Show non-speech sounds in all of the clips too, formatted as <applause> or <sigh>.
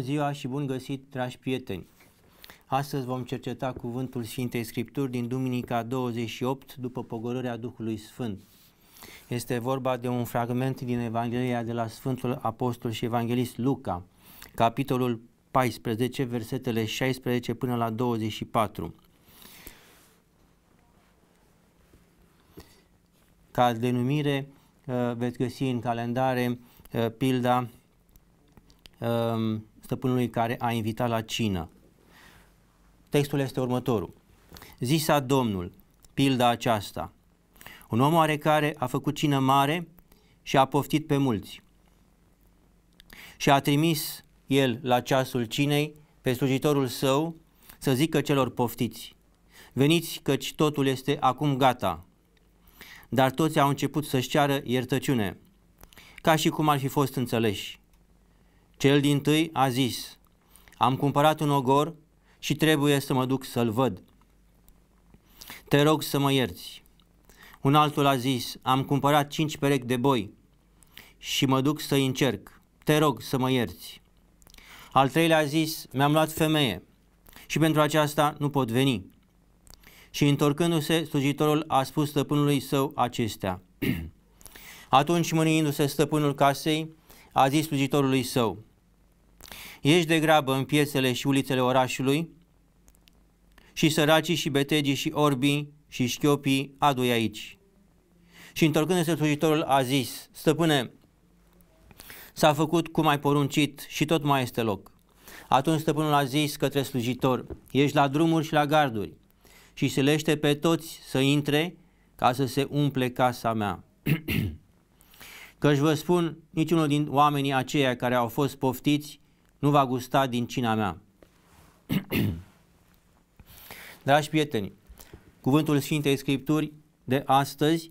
ziua și bun găsit, dragi prieteni! Astăzi vom cerceta cuvântul Sfintei Scripturi din Duminica 28 după pogorârea Duhului Sfânt. Este vorba de un fragment din Evanghelia de la Sfântul Apostol și Evanghelist Luca, capitolul 14, versetele 16 până la 24. Ca denumire uh, veți găsi în calendare uh, pilda um, stăpânului care a invitat la cină. Textul este următorul. Zisa Domnul, pilda aceasta. Un om oarecare a făcut cină mare și a poftit pe mulți. Și a trimis el la ceasul cinei pe slujitorul său să zică celor poftiți. Veniți căci totul este acum gata. Dar toți au început să-și ceară iertăciune, ca și cum ar fi fost înțeleși. Cel din tâi a zis, am cumpărat un ogor și trebuie să mă duc să-l văd. Te rog să mă ierți. Un altul a zis, am cumpărat cinci perechi de boi și mă duc să-i încerc. Te rog să mă ierți. Al treilea a zis, mi-am luat femeie și pentru aceasta nu pot veni. Și întorcându-se, slujitorul a spus stăpânului său acestea. <clears throat> Atunci, mâniindu-se stăpânul casei, a zis slujitorului său, Ieși grabă în piețele și ulițele orașului și săracii și betegii și orbii și șchiopii adu-i aici. Și întorcându-se slujitorul a zis, stăpâne, s-a făcut cum ai poruncit și tot mai este loc. Atunci stăpânul a zis către slujitor, ești la drumuri și la garduri și silește pe toți să intre ca să se umple casa mea. <clears throat> Căci vă spun, niciunul din oamenii aceia care au fost poftiți nu va gusta din cina mea. <clears throat> Dragi prieteni, cuvântul Sfintei Scripturi de astăzi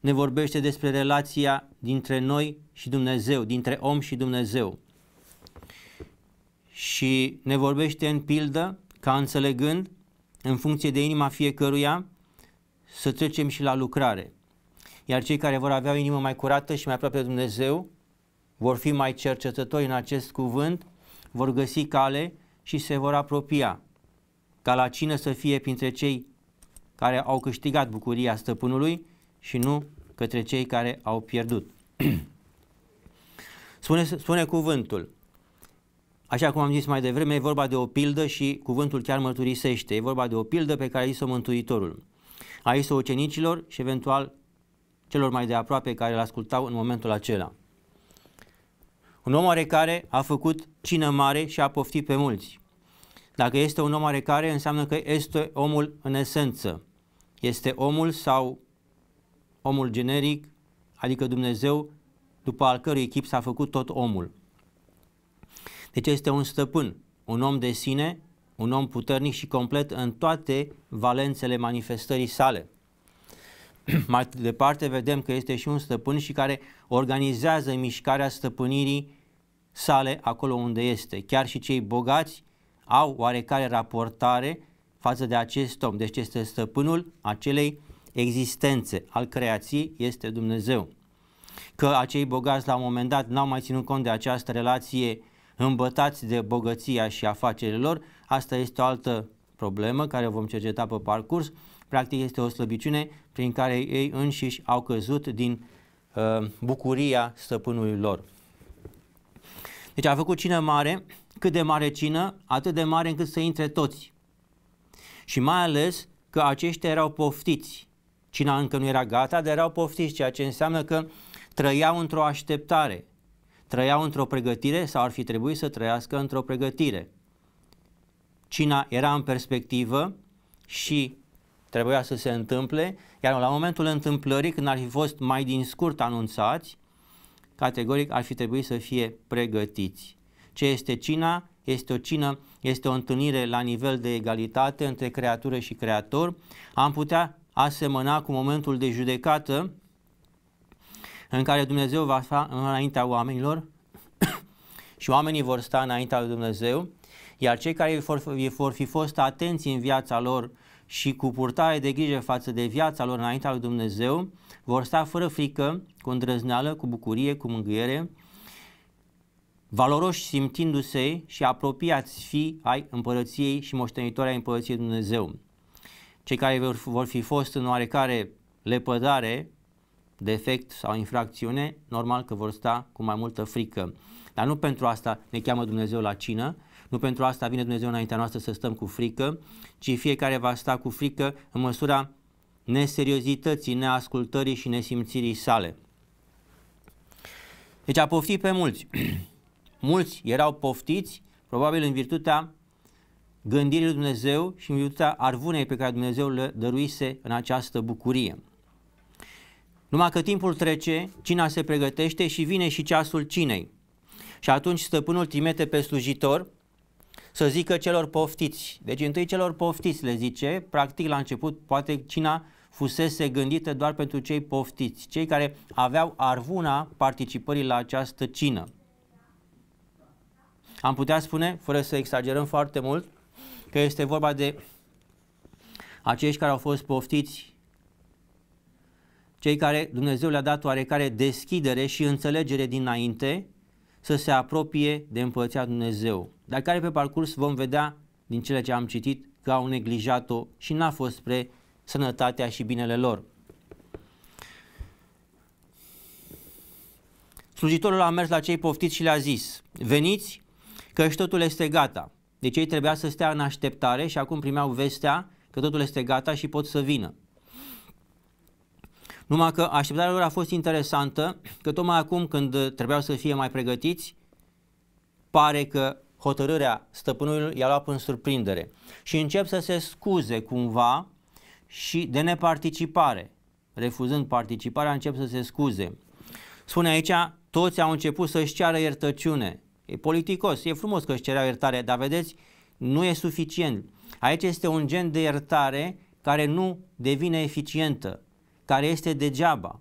ne vorbește despre relația dintre noi și Dumnezeu, dintre om și Dumnezeu. Și ne vorbește în pildă ca înțelegând, în funcție de inima fiecăruia, să trecem și la lucrare. Iar cei care vor avea o inimă mai curată și mai aproape de Dumnezeu, vor fi mai cercetători în acest cuvânt, vor găsi cale și se vor apropia, ca la cine să fie printre cei care au câștigat bucuria stăpânului și nu către cei care au pierdut. <clears throat> spune, spune cuvântul. Așa cum am zis mai devreme, e vorba de o pildă și cuvântul chiar mărturisește. E vorba de o pildă pe care a zis-o Mântuitorul. A zis-o ucenicilor și eventual celor mai de aproape care îl ascultau în momentul acela. Un om oarecare a făcut cină mare și a poftit pe mulți. Dacă este un om oarecare, înseamnă că este omul în esență. Este omul sau omul generic, adică Dumnezeu, după al cărui echip s-a făcut tot omul. Deci este un stăpân, un om de sine, un om puternic și complet în toate valențele manifestării sale. <clears throat> Mai departe vedem că este și un stăpân și care organizează mișcarea stăpânirii sale acolo unde este. Chiar și cei bogați au oarecare raportare față de acest om. Deci este stăpânul acelei existențe, al creației este Dumnezeu. Că acei bogați la un moment dat n-au mai ținut cont de această relație îmbătați de bogăția și afacerile lor, asta este o altă problemă care o vom cerceta pe parcurs. Practic este o slăbiciune prin care ei înșiși au căzut din uh, bucuria stăpânului lor. Deci a făcut cină mare, cât de mare cină, atât de mare încât să intre toți. Și mai ales că aceștia erau poftiți. Cina încă nu era gata, dar erau poftiți, ceea ce înseamnă că trăiau într-o așteptare, trăiau într-o pregătire sau ar fi trebuit să trăiască într-o pregătire. Cina era în perspectivă și trebuia să se întâmple, iar la momentul întâmplării, când ar fi fost mai din scurt anunțați, categoric ar fi trebuit să fie pregătiți. Ce este cina? Este o cină, este o întâlnire la nivel de egalitate între creatură și creator. Am putea asemăna cu momentul de judecată în care Dumnezeu va sta înaintea oamenilor <coughs> și oamenii vor sta înaintea lui Dumnezeu, iar cei care vor, vor fi fost atenți în viața lor și cu purtare de grijă față de viața lor înaintea lui Dumnezeu, vor sta fără frică, cu îndrăzneală, cu bucurie, cu mângâiere, valoroși simțindu-se și apropiați fi ai împărăției și moștenitori ai împărăției Dumnezeu. Cei care vor fi fost în oarecare lepădare, defect sau infracțiune, normal că vor sta cu mai multă frică. Dar nu pentru asta ne cheamă Dumnezeu la cină, nu pentru asta vine Dumnezeu înaintea noastră să stăm cu frică, ci fiecare va sta cu frică în măsura neseriozității, neascultării și nesimțirii sale. Deci a poftit pe mulți. <clears throat> mulți erau poftiți, probabil în virtutea gândirii lui Dumnezeu și în virtutea arvunei pe care Dumnezeu le dăruise în această bucurie. Numai că timpul trece, cina se pregătește și vine și ceasul cinei. Și atunci stăpânul trimite pe slujitor să zică celor poftiți. Deci întâi celor poftiți le zice, practic la început poate cina fusese gândită doar pentru cei poftiți, cei care aveau arvuna participării la această cină. Am putea spune, fără să exagerăm foarte mult, că este vorba de acești care au fost poftiți, cei care Dumnezeu le-a dat oarecare deschidere și înțelegere dinainte să se apropie de împărăția Dumnezeu, dar care pe parcurs vom vedea din cele ce am citit că au neglijat-o și n-a fost spre sănătatea și binele lor. Slujitorul a mers la cei poftiți și le-a zis, veniți că și totul este gata. Deci ei trebuia să stea în așteptare și acum primeau vestea că totul este gata și pot să vină. Numai că așteptarea lor a fost interesantă, că tocmai acum când trebuiau să fie mai pregătiți, pare că hotărârea stăpânului i-a luat în surprindere și încep să se scuze cumva și de neparticipare. Refuzând participarea, încep să se scuze. Spune aici, toți au început să-și ceară iertăciune. E politicos, e frumos că își cerea iertare, dar vedeți, nu e suficient. Aici este un gen de iertare care nu devine eficientă care este degeaba.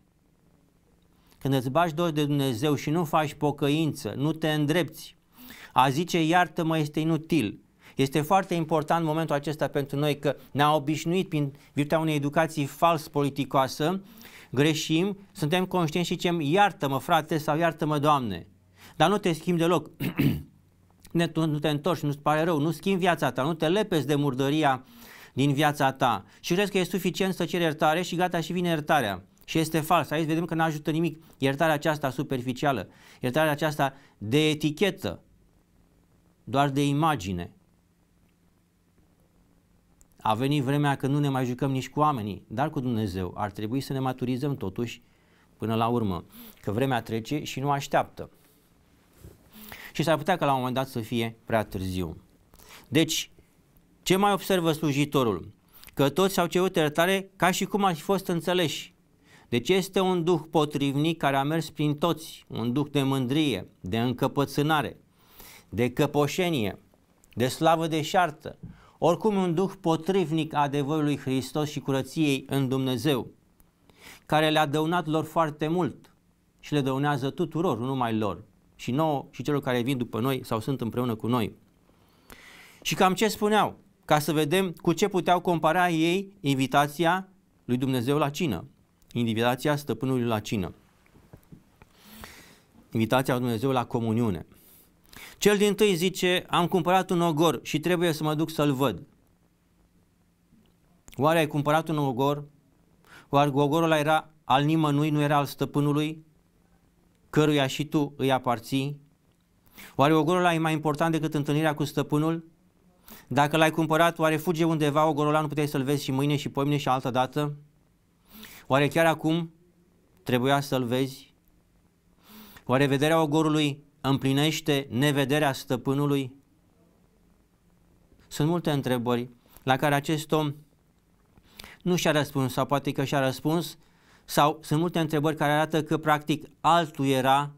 Când îți bași dos de Dumnezeu și nu faci pocăință, nu te îndrepți, a zice iartă-mă este inutil. Este foarte important momentul acesta pentru noi că ne-a obișnuit prin virtutea unei educații fals politicoasă, greșim, suntem conștienți și zicem iartă-mă frate sau iartă-mă doamne. Dar nu te schimbi deloc. <clears throat> nu te întorci, nu-ți pare rău, nu schimbi viața ta, nu te lepezi de murdăria din viața ta și crezi că e suficient să ceri iertare și gata și vine iertarea. Și este fals. Aici vedem că nu ajută nimic. Iertarea aceasta superficială, iertarea aceasta de etichetă, doar de imagine. A venit vremea că nu ne mai jucăm nici cu oamenii, dar cu Dumnezeu. Ar trebui să ne maturizăm totuși până la urmă, că vremea trece și nu așteaptă. Și s-ar putea că la un moment dat să fie prea târziu. Deci, ce mai observă slujitorul? Că toți s-au cerut iertare ca și cum ar fi fost înțeleși. Deci este un duh potrivnic care a mers prin toți, un duh de mândrie, de încăpățânare, de căpoșenie, de slavă de șartă, oricum un duh potrivnic a adevărului Hristos și curăției în Dumnezeu, care le-a dăunat lor foarte mult și le dăunează tuturor, nu numai lor, și nouă și celor care vin după noi sau sunt împreună cu noi. Și cam ce spuneau? ca să vedem cu ce puteau compara ei invitația lui Dumnezeu la cină, invitația stăpânului la cină, invitația lui Dumnezeu la comuniune. Cel din tâi zice, am cumpărat un ogor și trebuie să mă duc să-l văd. Oare ai cumpărat un ogor? Oare ogorul ăla era al nimănui, nu era al stăpânului, căruia și tu îi aparții? Oare ogorul ăla e mai important decât întâlnirea cu stăpânul? Dacă l-ai cumpărat, oare fuge undeva, o nu puteai să-l vezi și mâine și poimine și altă dată? Oare chiar acum trebuia să-l vezi? Oare vederea ogorului împlinește nevederea stăpânului? Sunt multe întrebări la care acest om nu și-a răspuns sau poate că și-a răspuns sau sunt multe întrebări care arată că practic altul era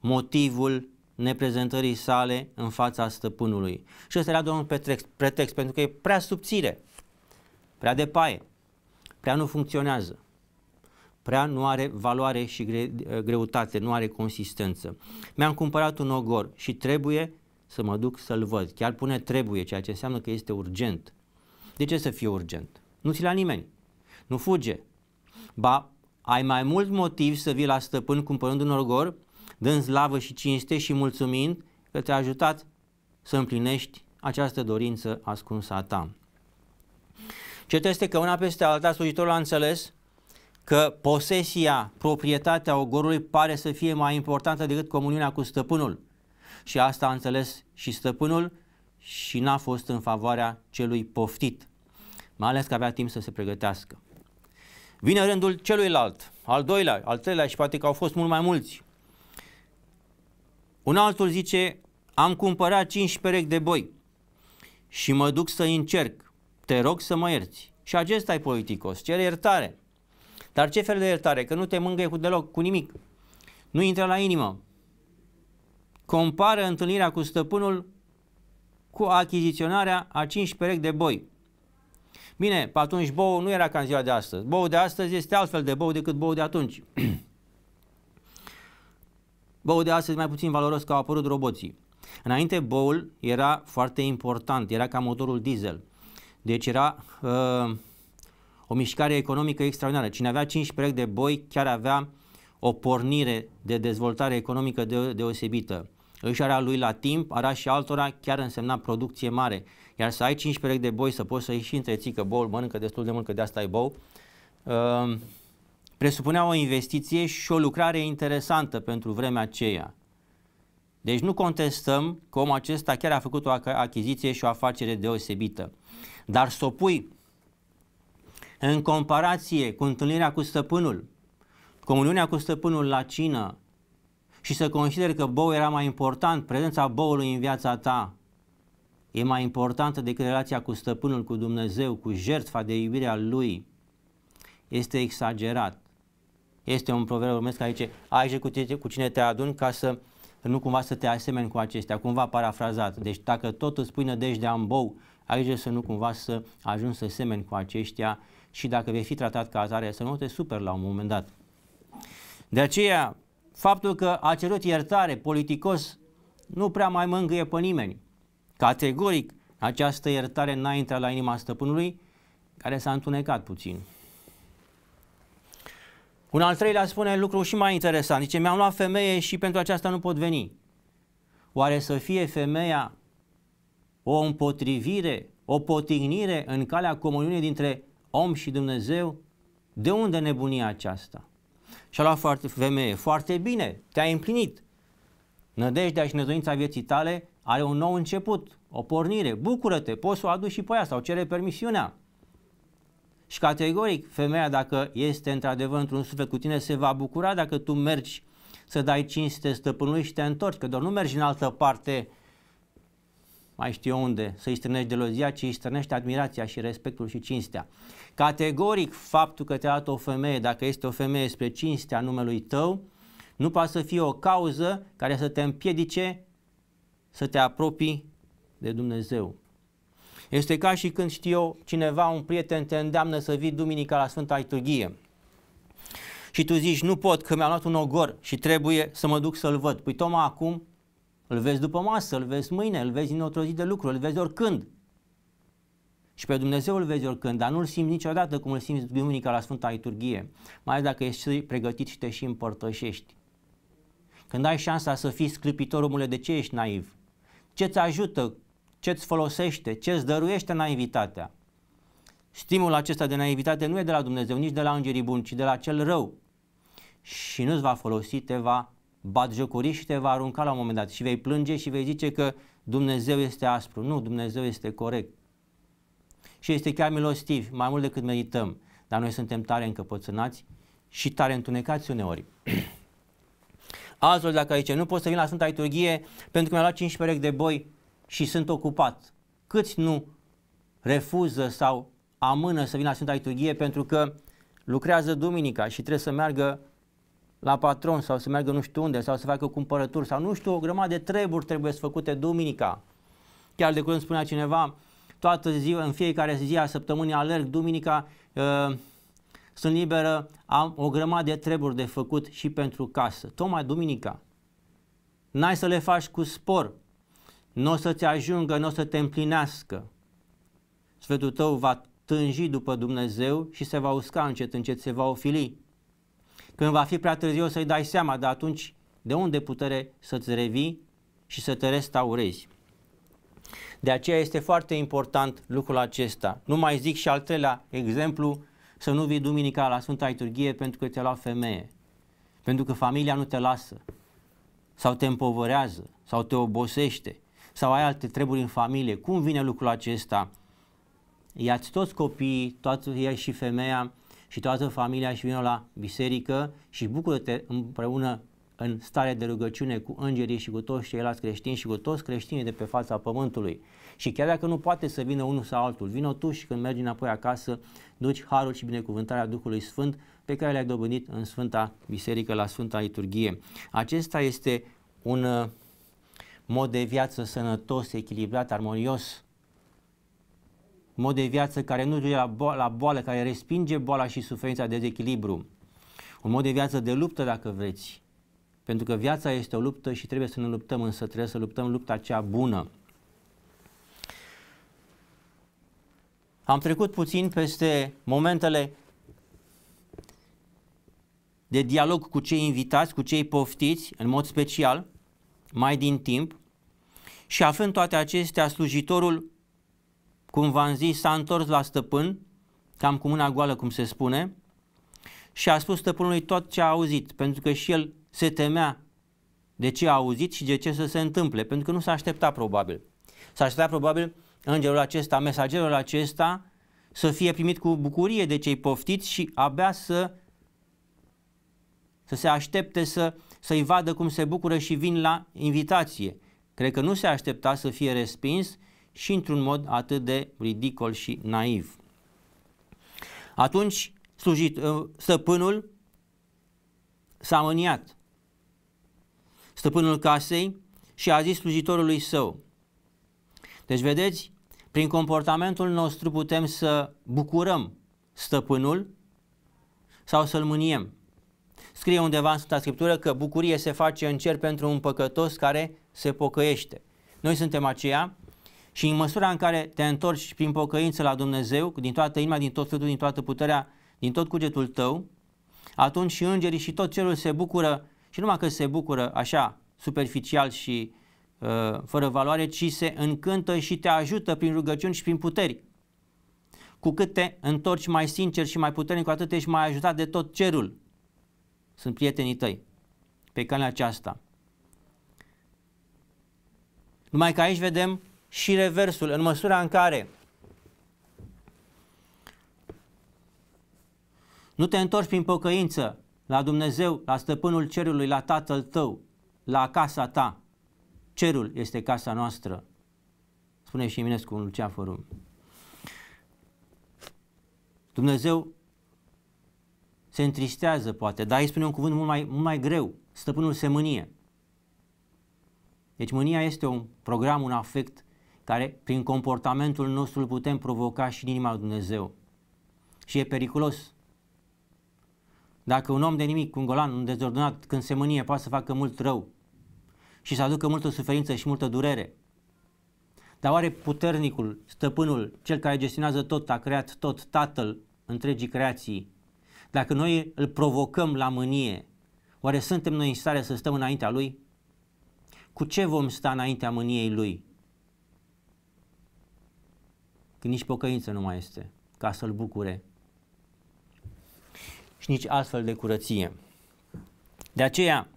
motivul neprezentării sale în fața stăpânului. Și ăsta era doar un pretext, pretext pentru că e prea subțire, prea de paie, prea nu funcționează, prea nu are valoare și gre, greutate, nu are consistență. Mi-am cumpărat un ogor și trebuie să mă duc să-l văd. Chiar pune trebuie, ceea ce înseamnă că este urgent. De ce să fie urgent? Nu ți la nimeni. Nu fuge. Ba, ai mai mult motiv să vii la stăpân cumpărând un ogor dând slavă și cinste și mulțumind că te-a ajutat să împlinești această dorință ascunsă a ta. Cert este că una peste alta slujitorul a înțeles că posesia, proprietatea ogorului pare să fie mai importantă decât comuniunea cu stăpânul. Și asta a înțeles și stăpânul și n-a fost în favoarea celui poftit, mai ales că avea timp să se pregătească. Vine rândul celuilalt, al doilea, al treilea și poate că au fost mult mai mulți. Un altul zice, am cumpărat 5 perechi de boi și mă duc să încerc, te rog să mă ierți. Și acesta e politicos, cere iertare. Dar ce fel de iertare? Că nu te mângâie cu deloc, cu nimic. Nu intră la inimă. Compară întâlnirea cu stăpânul cu achiziționarea a 5 perechi de boi. Bine, pe atunci bou nu era ca în ziua de astăzi. Bou de astăzi este altfel de bou decât bou de atunci. <clears throat> Boul de astăzi mai puțin valoros că au apărut roboții. Înainte boul era foarte important, era ca motorul diesel. Deci era uh, o mișcare economică extraordinară. Cine avea 5 perechi de boi chiar avea o pornire de dezvoltare economică de, deosebită. Își era lui la timp, era și altora chiar însemna producție mare. Iar să ai 5 perechi de boi, să poți să ieși și întreții, că boul mănâncă destul de mult, că de asta ai bou, uh, presupunea o investiție și o lucrare interesantă pentru vremea aceea. Deci nu contestăm că omul acesta chiar a făcut o achiziție și o afacere deosebită. Dar să o pui în comparație cu întâlnirea cu stăpânul, comuniunea cu stăpânul la cină și să consideri că bou era mai important, prezența boului în viața ta e mai importantă decât relația cu stăpânul, cu Dumnezeu, cu jertfa de iubire a lui, este exagerat. Este un proverb românesc care zice, ai cu, cu cine te adun ca să nu cumva să te asemeni cu acestea, cumva parafrazat. Deci dacă tot îți pui de în bou, ai să nu cumva să ajungi să semeni cu aceștia și dacă vei fi tratat ca atare, să nu te super la un moment dat. De aceea, faptul că a cerut iertare politicos nu prea mai mângâie pe nimeni. Categoric, această iertare n-a intrat la inima stăpânului, care s-a întunecat puțin. Un al treilea spune lucru și mai interesant. Zice, mi-am luat femeie și pentru aceasta nu pot veni. Oare să fie femeia o împotrivire, o potignire în calea comuniunii dintre om și Dumnezeu? De unde nebunia aceasta? Și-a luat foarte, femeie, foarte bine, te a împlinit. Nădejdea și năzuința vieții tale are un nou început, o pornire, bucură-te, poți să o aduci și pe ea sau cere permisiunea. Și categoric, femeia dacă este într-adevăr într-un suflet cu tine, se va bucura dacă tu mergi să dai cinste stăpânului și te întorci, că doar nu mergi în altă parte mai știu unde, să-i strânești delozia, ci îi strânești admirația și respectul și cinstea. Categoric, faptul că te-a dat o femeie, dacă este o femeie spre cinstea numelui tău, nu poate să fie o cauză care să te împiedice să te apropii de Dumnezeu. Este ca și când știu eu, cineva, un prieten te îndeamnă să vii duminica la Sfânta Liturghie. Și tu zici, nu pot că mi a luat un ogor și trebuie să mă duc să-l văd. Păi toma acum îl vezi după masă, îl vezi mâine, îl vezi în o zi de lucru, îl vezi oricând. Și pe Dumnezeu îl vezi oricând, dar nu-l simți niciodată cum îl simți duminica la Sfânta Liturghie, mai ales dacă ești pregătit și te și împărtășești. Când ai șansa să fii sclipitor, omule, de ce ești naiv? Ce ți ajută ce îți folosește, ce îți dăruiește naivitatea. Stimul acesta de naivitate nu e de la Dumnezeu, nici de la îngerii buni, ci de la cel rău. Și nu-ți va folosi, te va jocuri și te va arunca la un moment dat și vei plânge și vei zice că Dumnezeu este aspru. Nu, Dumnezeu este corect. Și este chiar milostiv, mai mult decât merităm. Dar noi suntem tare încăpățânați și tare întunecați uneori. <clears throat> Azi, dacă aici nu poți să vin la Sfânta Liturghie pentru că mi-a luat 15 perechi de boi, și sunt ocupat. Câți nu refuză sau amână să vină la Sfânta Liturghie pentru că lucrează duminica și trebuie să meargă la patron sau să meargă nu știu unde sau să facă cumpărături sau nu știu, o grămadă de treburi trebuie să făcute duminica. Chiar de curând spunea cineva, toată ziua, în fiecare zi a săptămânii alerg, duminica uh, sunt liberă, am o grămadă de treburi de făcut și pentru casă. Tocmai duminica. N-ai să le faci cu spor, nu o să-ți ajungă, nu o să te împlinească. Sfetul tău va tânji după Dumnezeu și se va usca încet, încet se va ofili. Când va fi prea târziu să-i dai seama, dar atunci de unde putere să-ți revii și să te restaurezi? De aceea este foarte important lucrul acesta. Nu mai zic și al treilea exemplu, să nu vii duminica la Sfânta Liturghie pentru că te luat femeie, pentru că familia nu te lasă, sau te împovărează, sau te obosește, sau ai alte treburi în familie, cum vine lucrul acesta? Iați toți copiii, toată ea și femeia și toată familia și vină la biserică și bucură-te împreună în stare de rugăciune cu îngerii și cu toți ceilalți creștini și cu toți creștinii de pe fața pământului. Și chiar dacă nu poate să vină unul sau altul, vină tu și când mergi înapoi acasă, duci harul și binecuvântarea Duhului Sfânt pe care le-ai dobândit în Sfânta Biserică, la Sfânta Liturghie. Acesta este un uh, mod de viață sănătos, echilibrat, armonios, mod de viață care nu duce la, bo- la boală, care respinge boala și suferința, dezechilibru, un mod de viață de luptă, dacă vreți, pentru că viața este o luptă și trebuie să ne luptăm, însă trebuie să luptăm lupta cea bună. Am trecut puțin peste momentele de dialog cu cei invitați, cu cei poftiți, în mod special, mai din timp, și aflând toate acestea, slujitorul, cum v-am zis, s-a întors la stăpân, cam cu mâna goală, cum se spune, și a spus stăpânului tot ce a auzit, pentru că și el se temea de ce a auzit și de ce să se întâmple, pentru că nu s-a așteptat probabil. S-a așteptat probabil îngerul acesta, mesagerul acesta, să fie primit cu bucurie de cei poftiți și abia să, să se aștepte să, să-i vadă cum se bucură și vin la invitație. Cred că nu se aștepta să fie respins și într-un mod atât de ridicol și naiv. Atunci slujit, ă, stăpânul s-a mâniat, stăpânul casei, și a zis slujitorului său. Deci, vedeți, prin comportamentul nostru putem să bucurăm stăpânul sau să-l mâniem. Scrie undeva în Sfânta Scriptură că bucurie se face în cer pentru un păcătos care se pocăiește. Noi suntem aceia și în măsura în care te întorci prin pocăință la Dumnezeu, din toată inima, din tot sufletul, din toată puterea, din tot cugetul tău, atunci și îngerii și tot cerul se bucură și numai că se bucură așa, superficial și uh, fără valoare, ci se încântă și te ajută prin rugăciuni și prin puteri. Cu cât te întorci mai sincer și mai puternic, cu atât ești mai ajutat de tot cerul. Sunt prietenii tăi pe calea aceasta. Numai că aici vedem și reversul, în măsura în care nu te întorci prin pocăință la Dumnezeu, la stăpânul cerului, la tatăl tău, la casa ta. Cerul este casa noastră. Spune și Eminescu în forum. Dumnezeu se întristează, poate, dar îi spune un cuvânt mult mai, mult mai greu. Stăpânul se mânie. Deci mânia este un program, un afect care prin comportamentul nostru îl putem provoca și în inima lui Dumnezeu. Și e periculos. Dacă un om de nimic, un golan, un dezordonat, când se mânie, poate să facă mult rău și să aducă multă suferință și multă durere. Dar oare puternicul, stăpânul, cel care gestionează tot, a creat tot, tatăl întregii creații, dacă noi îl provocăm la mânie, oare suntem noi în stare să stăm înaintea lui? Cu ce vom sta înaintea mâniei Lui? Când nici pocăință nu mai este, ca să-L bucure. Și nici astfel de curăție. De aceea,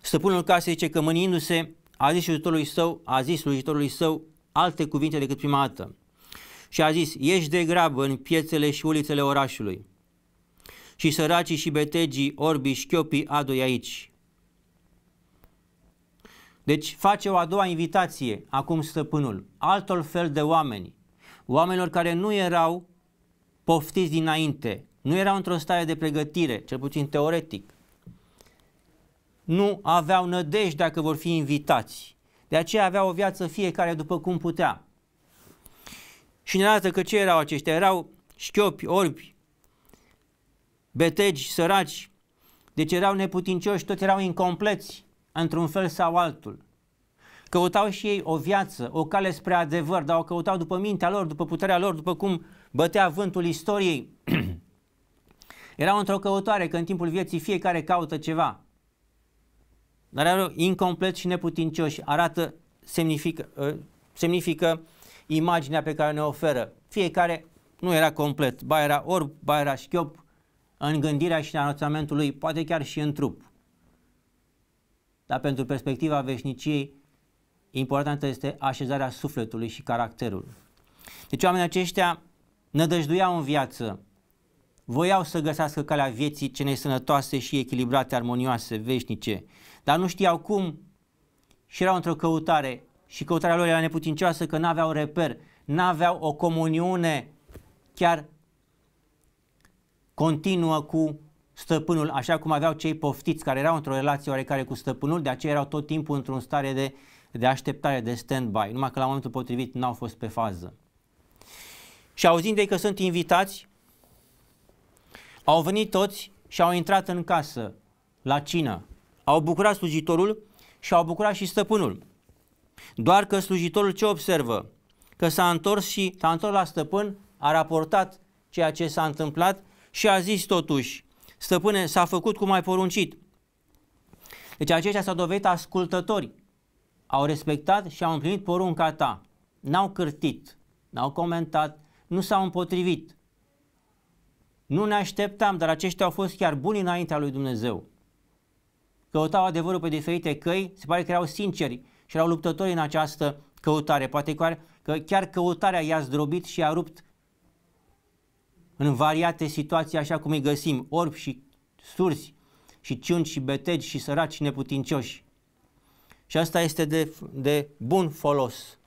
stăpânul casei zice că mâniindu se a zis slujitorului său, a zis slujitorului său alte cuvinte decât prima dată. Și a zis, ieși de grabă în piețele și ulițele orașului. Și săracii și betegii, orbii, șchiopii, adu aici. Deci face o a doua invitație, acum stăpânul, altor fel de oameni, oamenilor care nu erau poftiți dinainte, nu erau într-o stare de pregătire, cel puțin teoretic. Nu aveau nădejde dacă vor fi invitați. De aceea aveau o viață fiecare după cum putea. Și ne arată că ce erau aceștia? Erau șchiopi, orbi, betegi, săraci, deci erau neputincioși, toți erau incompleți într-un fel sau altul. Căutau și ei o viață, o cale spre adevăr, dar o căutau după mintea lor, după puterea lor, după cum bătea vântul istoriei. <clears throat> Erau într-o căutare că în timpul vieții fiecare caută ceva. Dar erau incomplet și neputincioși. Arată, semnifică, ă, semnifică imaginea pe care ne oferă. Fiecare nu era complet. Ba era orb, ba era șchiop în gândirea și în anunțamentul lui, poate chiar și în trup dar pentru perspectiva veșniciei importantă este așezarea sufletului și caracterului. Deci oamenii aceștia nădăjduiau în viață, voiau să găsească calea vieții cele sănătoase și echilibrate, armonioase, veșnice, dar nu știau cum și erau într-o căutare și căutarea lor era neputincioasă că n-aveau reper, n-aveau o comuniune chiar continuă cu stăpânul, așa cum aveau cei poftiți care erau într-o relație oarecare cu stăpânul, de aceea erau tot timpul într-un stare de, de așteptare, de stand-by, numai că la momentul potrivit n-au fost pe fază. Și auzind ei că sunt invitați, au venit toți și au intrat în casă, la cină. Au bucurat slujitorul și au bucurat și stăpânul. Doar că slujitorul ce observă? Că s-a întors și s-a întors la stăpân, a raportat ceea ce s-a întâmplat și a zis totuși, Stăpâne, s-a făcut cum ai poruncit. Deci aceștia s-au dovedit ascultători, au respectat și au împlinit porunca ta. N-au cârtit, n-au comentat, nu s-au împotrivit. Nu ne așteptam, dar aceștia au fost chiar buni înaintea lui Dumnezeu. Căutau adevărul pe diferite căi, se pare că erau sinceri și erau luptători în această căutare. Poate că chiar căutarea i-a zdrobit și a rupt în variate situații așa cum îi găsim, orbi și surzi și ciunci și betegi și săraci și neputincioși. Și asta este de, de bun folos.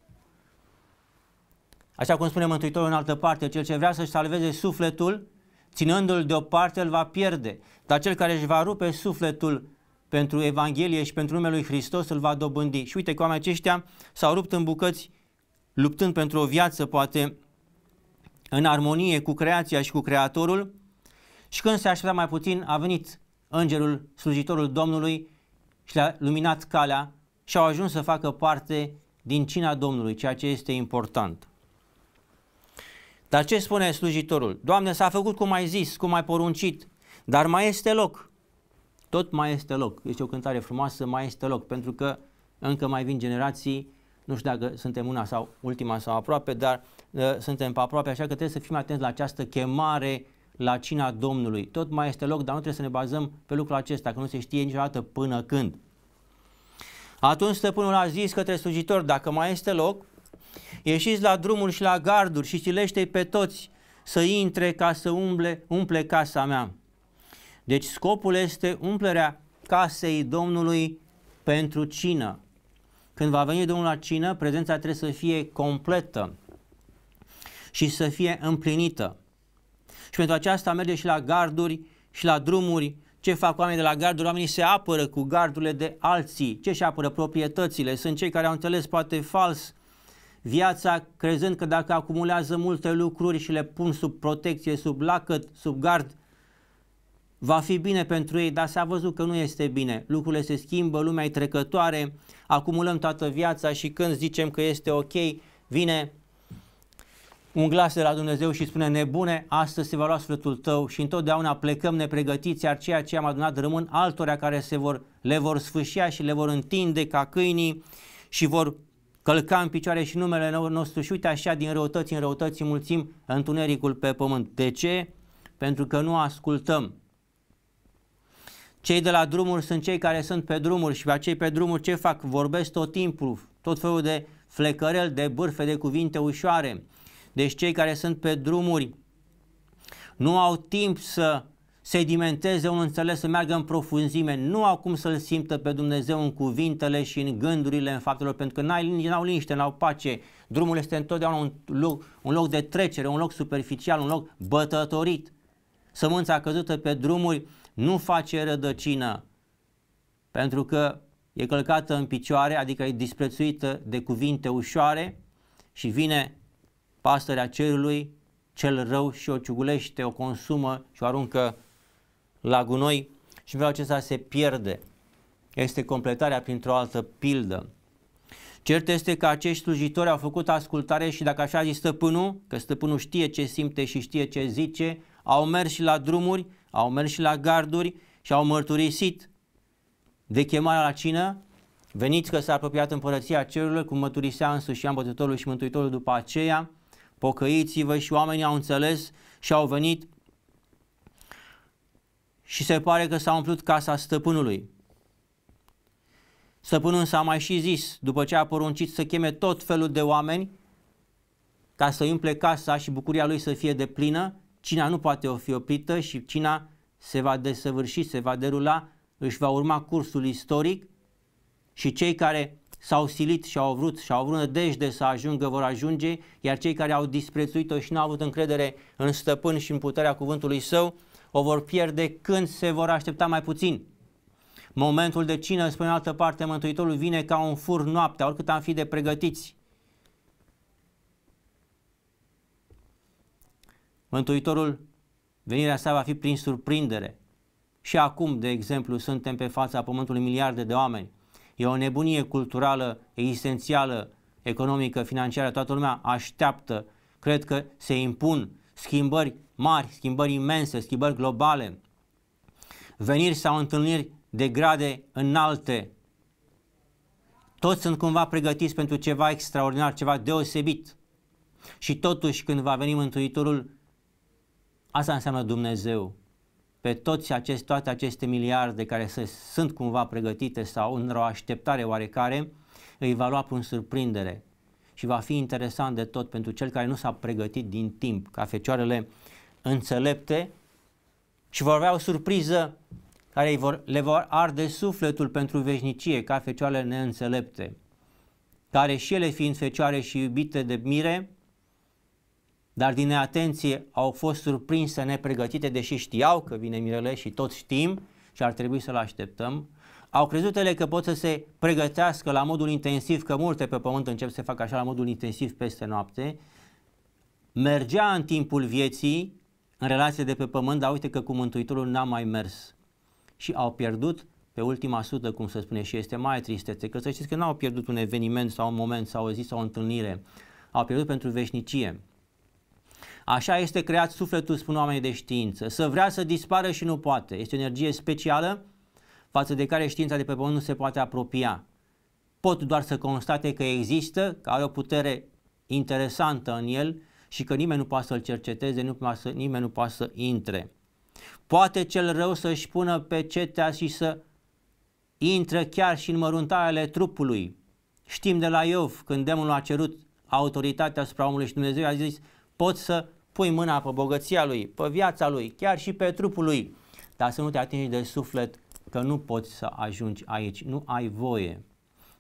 Așa cum spune Mântuitorul în altă parte, cel ce vrea să-și salveze sufletul, ținându-l deoparte, îl va pierde. Dar cel care își va rupe sufletul pentru Evanghelie și pentru numele lui Hristos, îl va dobândi. Și uite că oamenii aceștia s-au rupt în bucăți, luptând pentru o viață, poate, în armonie cu creația și cu Creatorul și când se aștepta mai puțin a venit îngerul, slujitorul Domnului și le-a luminat calea și au ajuns să facă parte din cina Domnului, ceea ce este important. Dar ce spune slujitorul? Doamne, s-a făcut cum ai zis, cum ai poruncit, dar mai este loc. Tot mai este loc. Este o cântare frumoasă, mai este loc, pentru că încă mai vin generații nu știu dacă suntem una sau ultima sau aproape, dar uh, suntem pe aproape, așa că trebuie să fim atenți la această chemare la cina Domnului. Tot mai este loc, dar nu trebuie să ne bazăm pe lucrul acesta, că nu se știe niciodată până când. Atunci stăpânul a zis către slujitor, dacă mai este loc, ieșiți la drumul și la garduri și silește pe toți să intre ca să umble, umple casa mea. Deci scopul este umplerea casei Domnului pentru cină. Când va veni Domnul la cină, prezența trebuie să fie completă și să fie împlinită. Și pentru aceasta merge și la garduri și la drumuri. Ce fac oamenii de la garduri? Oamenii se apără cu gardurile de alții. Ce și apără? Proprietățile. Sunt cei care au înțeles poate fals viața, crezând că dacă acumulează multe lucruri și le pun sub protecție, sub lacăt, sub gard, va fi bine pentru ei, dar s-a văzut că nu este bine. Lucrurile se schimbă, lumea e trecătoare, acumulăm toată viața și când zicem că este ok, vine un glas de la Dumnezeu și spune nebune, astăzi se va lua sufletul tău și întotdeauna plecăm nepregătiți, iar ceea ce am adunat rămân altora care se vor, le vor sfâșia și le vor întinde ca câinii și vor călca în picioare și numele nostru și uite așa din răutăți în răutăți mulțim întunericul pe pământ. De ce? Pentru că nu ascultăm. Cei de la drumuri sunt cei care sunt pe drumuri și acei pe drumuri ce fac? Vorbesc tot timpul, tot felul de flecărel, de bârfe, de cuvinte ușoare. Deci cei care sunt pe drumuri nu au timp să sedimenteze un înțeles, să meargă în profunzime, nu au cum să-L simtă pe Dumnezeu în cuvintele și în gândurile, în faptelor, pentru că n-au liniște, n-au pace. Drumul este întotdeauna un loc, un loc de trecere, un loc superficial, un loc bătătorit. Sămânța căzută pe drumuri nu face rădăcină pentru că e călcată în picioare, adică e disprețuită de cuvinte ușoare și vine pastărea cerului, cel rău și o ciugulește, o consumă și o aruncă la gunoi și în felul acesta se pierde. Este completarea printr-o altă pildă. Cert este că acești slujitori au făcut ascultare și dacă așa a zis stăpânul, că stăpânul știe ce simte și știe ce zice, au mers și la drumuri au mers și la garduri și au mărturisit de chemarea la cină, veniți că s-a apropiat împărăția cerurilor, cum mărturisea însuși Bătătorul și Mântuitorul după aceea, pocăiți-vă și oamenii au înțeles și au venit și se pare că s-a umplut casa stăpânului. Stăpânul s-a mai și zis, după ce a poruncit să cheme tot felul de oameni, ca să umple casa și bucuria lui să fie de plină, Cina nu poate fi oprită și Cina se va desăvârși, se va derula, își va urma cursul istoric și cei care s-au silit și au vrut și au vrut nădejde să ajungă vor ajunge, iar cei care au disprețuit-o și nu au avut încredere în stăpân și în puterea cuvântului său, o vor pierde când se vor aștepta mai puțin. Momentul de cină, spune în altă parte, Mântuitorul vine ca un fur noaptea, oricât am fi de pregătiți. Mântuitorul, venirea sa va fi prin surprindere. Și acum, de exemplu, suntem pe fața pământului miliarde de oameni. E o nebunie culturală, existențială, economică, financiară, toată lumea așteaptă. Cred că se impun schimbări mari, schimbări imense, schimbări globale, veniri sau întâlniri de grade înalte. Toți sunt cumva pregătiți pentru ceva extraordinar, ceva deosebit. Și totuși, când va veni Mântuitorul, Asta înseamnă Dumnezeu. Pe toți acest, toate aceste miliarde care se, sunt cumva pregătite sau în o așteptare oarecare, îi va lua prin surprindere și va fi interesant de tot pentru cel care nu s-a pregătit din timp, ca fecioarele înțelepte și vor avea o surpriză care îi vor, le vor arde sufletul pentru veșnicie, ca fecioarele neînțelepte, care și ele fiind fecioare și iubite de mire, dar din neatenție au fost surprinse nepregătite, deși știau că vine mirele și tot știm și ar trebui să-l așteptăm. Au crezut ele că pot să se pregătească la modul intensiv, că multe pe pământ încep să facă așa la modul intensiv peste noapte. Mergea în timpul vieții, în relație de pe pământ, dar uite că cu Mântuitorul n-a mai mers. Și au pierdut pe ultima sută, cum se spune, și este mai tristețe, că să știți că n-au pierdut un eveniment sau un moment sau o zi sau o întâlnire, au pierdut pentru veșnicie. Așa este creat sufletul, spun oamenii de știință. Să vrea să dispară și nu poate. Este o energie specială față de care știința de pe pământ nu se poate apropia. Pot doar să constate că există, că are o putere interesantă în el și că nimeni nu poate să-l cerceteze, nu poate să, nimeni nu poate să intre. Poate cel rău să-și pună pe cetea și să intre chiar și în măruntaiele trupului. Știm de la Iov, când demonul a cerut autoritatea asupra omului și Dumnezeu a zis, pot să pui mâna pe bogăția lui, pe viața lui, chiar și pe trupul lui, dar să nu te atingi de suflet că nu poți să ajungi aici, nu ai voie.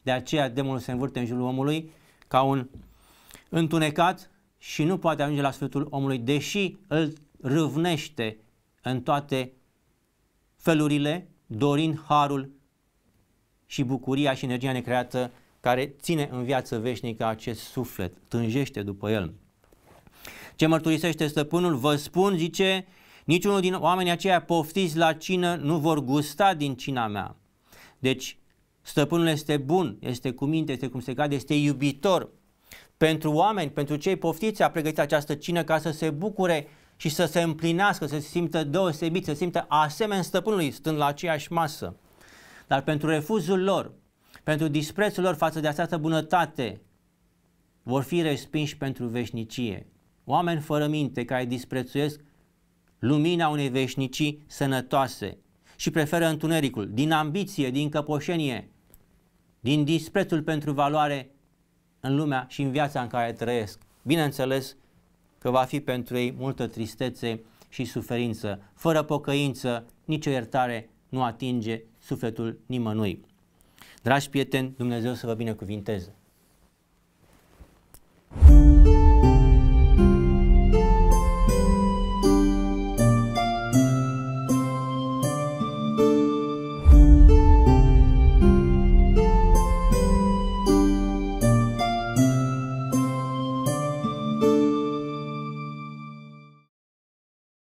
De aceea demonul se învârte în jurul omului ca un întunecat și nu poate ajunge la sufletul omului, deși îl râvnește în toate felurile, dorind harul și bucuria și energia necreată care ține în viață veșnică acest suflet, tânjește după el. Ce mărturisește stăpânul? Vă spun, zice, niciunul din oamenii aceia poftiți la cină nu vor gusta din cina mea. Deci, stăpânul este bun, este cu minte, este cum se cade, este iubitor. Pentru oameni, pentru cei poftiți a pregătit această cină ca să se bucure și să se împlinească, să se simtă deosebit, să se simtă asemeni stăpânului, stând la aceeași masă. Dar pentru refuzul lor, pentru disprețul lor față de această bunătate, vor fi respinși pentru veșnicie oameni fără minte care disprețuiesc lumina unei veșnicii sănătoase și preferă întunericul din ambiție, din căpoșenie, din disprețul pentru valoare în lumea și în viața în care trăiesc. Bineînțeles că va fi pentru ei multă tristețe și suferință. Fără pocăință, nicio iertare nu atinge sufletul nimănui. Dragi prieteni, Dumnezeu să vă binecuvinteze! thank you